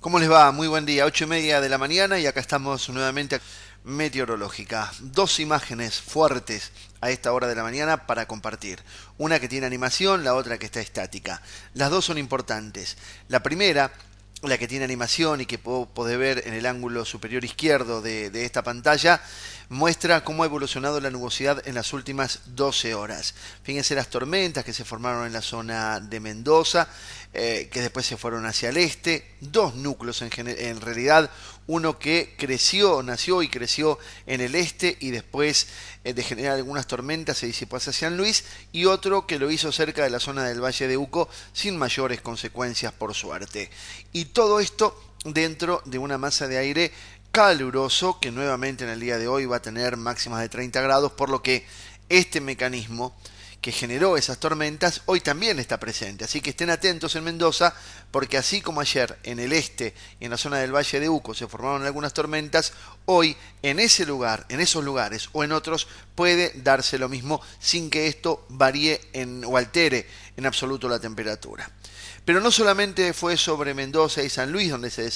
¿Cómo les va? Muy buen día, 8 y media de la mañana y acá estamos nuevamente meteorológica. Dos imágenes fuertes a esta hora de la mañana para compartir. Una que tiene animación, la otra que está estática. Las dos son importantes. La primera la que tiene animación y que puede ver en el ángulo superior izquierdo de, esta pantalla, muestra cómo ha evolucionado la nubosidad en las últimas 12 horas. Fíjense las tormentas que se formaron en la zona de Mendoza, eh, que después se fueron hacia el este, dos núcleos en realidad, uno que creció, nació y creció en el este y después eh, de generar algunas tormentas se disipó hacia San Luis y otro que lo hizo cerca de la zona del Valle de Uco sin mayores consecuencias por suerte. Y todo esto dentro de una masa de aire caluroso que nuevamente en el día de hoy va a tener máximas de 30 grados, por lo que este mecanismo que generó esas tormentas hoy también está presente. Así que estén atentos en Mendoza porque así como ayer en el este y en la zona del Valle de Uco se formaron algunas tormentas, hoy en ese lugar, en esos lugares o en otros puede darse lo mismo sin que esto varíe en, o altere en absoluto la temperatura. Pero no solamente fue sobre Mendoza y San Luis donde se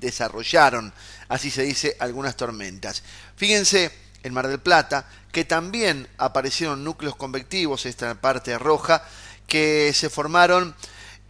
desarrollaron, así se dice, algunas tormentas. Fíjense en Mar del Plata, que también aparecieron núcleos convectivos, esta parte roja, que se formaron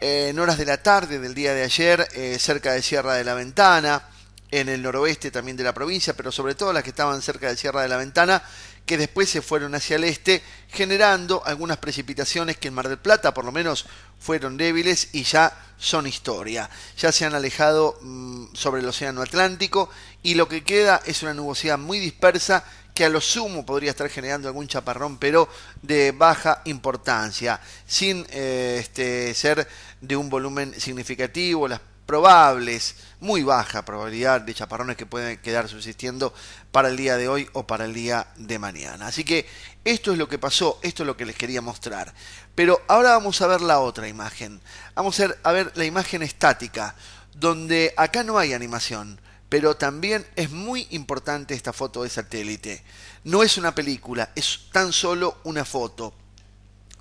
eh, en horas de la tarde del día de ayer, eh, cerca de Sierra de la Ventana, en el noroeste también de la provincia, pero sobre todo las que estaban cerca de Sierra de la Ventana, que después se fueron hacia el este, generando algunas precipitaciones que en Mar del Plata por lo menos fueron débiles y ya son historia. Ya se han alejado mm, sobre el Océano Atlántico y lo que queda es una nubosidad muy dispersa que a lo sumo podría estar generando algún chaparrón, pero de baja importancia, sin eh, este, ser de un volumen significativo. Las probables, muy baja probabilidad de chaparrones que pueden quedar subsistiendo para el día de hoy o para el día de mañana. Así que esto es lo que pasó, esto es lo que les quería mostrar. Pero ahora vamos a ver la otra imagen. Vamos a a ver la imagen estática, donde acá no hay animación. Pero también es muy importante esta foto de satélite. No es una película, es tan solo una foto.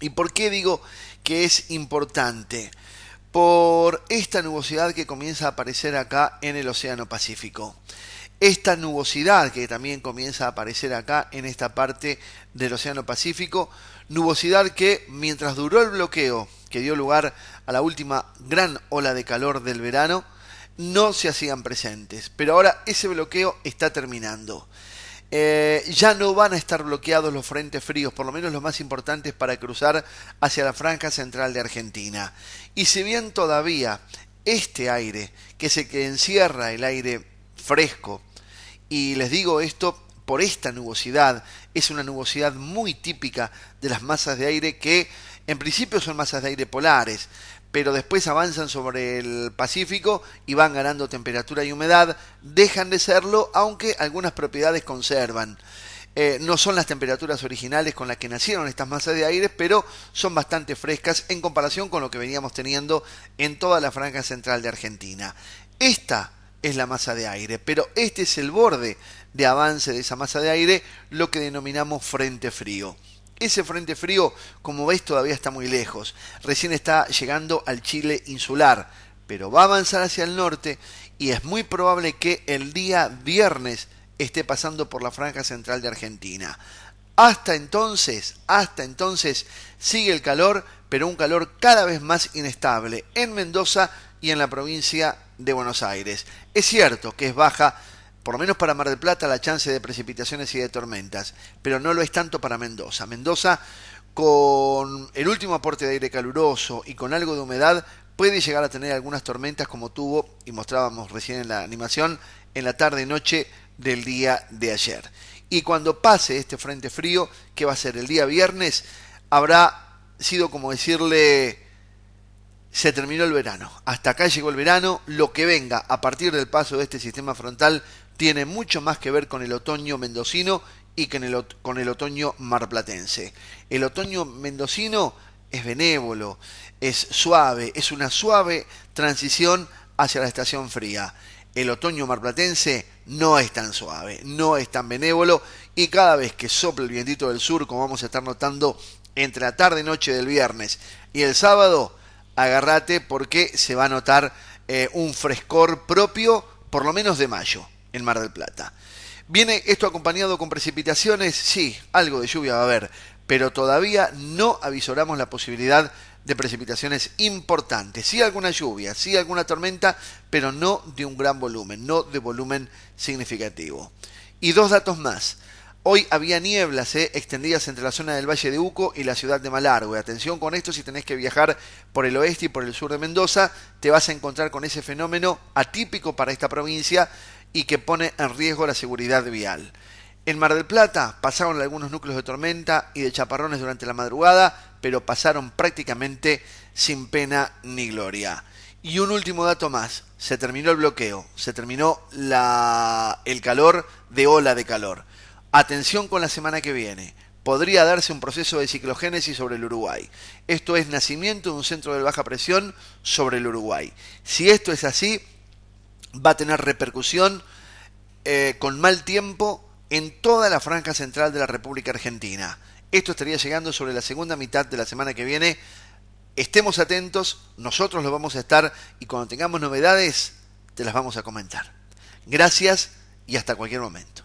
¿Y por qué digo que es importante? Por esta nubosidad que comienza a aparecer acá en el Océano Pacífico esta nubosidad que también comienza a aparecer acá en esta parte del Océano Pacífico, nubosidad que mientras duró el bloqueo que dio lugar a la última gran ola de calor del verano, no se hacían presentes. Pero ahora ese bloqueo está terminando. Eh, ya no van a estar bloqueados los frentes fríos, por lo menos los más importantes para cruzar hacia la franja central de Argentina. Y si bien todavía este aire, que se que encierra el aire fresco, y les digo esto por esta nubosidad, es una nubosidad muy típica de las masas de aire que en principio son masas de aire polares, pero después avanzan sobre el Pacífico y van ganando temperatura y humedad, dejan de serlo, aunque algunas propiedades conservan. Eh, no son las temperaturas originales con las que nacieron estas masas de aire, pero son bastante frescas en comparación con lo que veníamos teniendo en toda la franja central de Argentina. Esta es la masa de aire, pero este es el borde de avance de esa masa de aire, lo que denominamos frente frío. Ese frente frío, como veis, todavía está muy lejos. Recién está llegando al Chile insular, pero va a avanzar hacia el norte y es muy probable que el día viernes esté pasando por la franja central de Argentina. Hasta entonces, hasta entonces sigue el calor, pero un calor cada vez más inestable en Mendoza y en la provincia de Buenos Aires. Es cierto que es baja por lo menos para Mar del Plata, la chance de precipitaciones y de tormentas, pero no lo es tanto para Mendoza. Mendoza, con el último aporte de aire caluroso y con algo de humedad, puede llegar a tener algunas tormentas como tuvo y mostrábamos recién en la animación en la tarde y noche del día de ayer. Y cuando pase este frente frío, que va a ser el día viernes, habrá sido como decirle se terminó el verano. Hasta acá llegó el verano. Lo que venga a partir del paso de este sistema frontal tiene mucho más que ver con el otoño mendocino y con el otoño marplatense. El otoño mendocino es benévolo, es suave, es una suave transición hacia la estación fría. El otoño marplatense no es tan suave, no es tan benévolo y cada vez que sopla el vientito del sur, como vamos a estar notando entre la tarde y noche del viernes y el sábado, Agarrate porque se va a notar eh, un frescor propio, por lo menos de mayo, en Mar del Plata. ¿Viene esto acompañado con precipitaciones? Sí, algo de lluvia va a haber, pero todavía no avisoramos la posibilidad de precipitaciones importantes. Sí alguna lluvia, sí alguna tormenta, pero no de un gran volumen, no de volumen significativo. Y dos datos más. Hoy había nieblas eh, extendidas entre la zona del Valle de Uco y la ciudad de Malargue. Atención con esto, si tenés que viajar por el oeste y por el sur de Mendoza, te vas a encontrar con ese fenómeno atípico para esta provincia y que pone en riesgo la seguridad vial. En Mar del Plata pasaron algunos núcleos de tormenta y de chaparrones durante la madrugada, pero pasaron prácticamente sin pena ni gloria. Y un último dato más, se terminó el bloqueo, se terminó la... el calor de ola de calor. Atención con la semana que viene. Podría darse un proceso de ciclogénesis sobre el Uruguay. Esto es nacimiento de un centro de baja presión sobre el Uruguay. Si esto es así, va a tener repercusión eh, con mal tiempo en toda la franja central de la República Argentina. Esto estaría llegando sobre la segunda mitad de la semana que viene. Estemos atentos, nosotros lo vamos a estar y cuando tengamos novedades te las vamos a comentar. Gracias y hasta cualquier momento.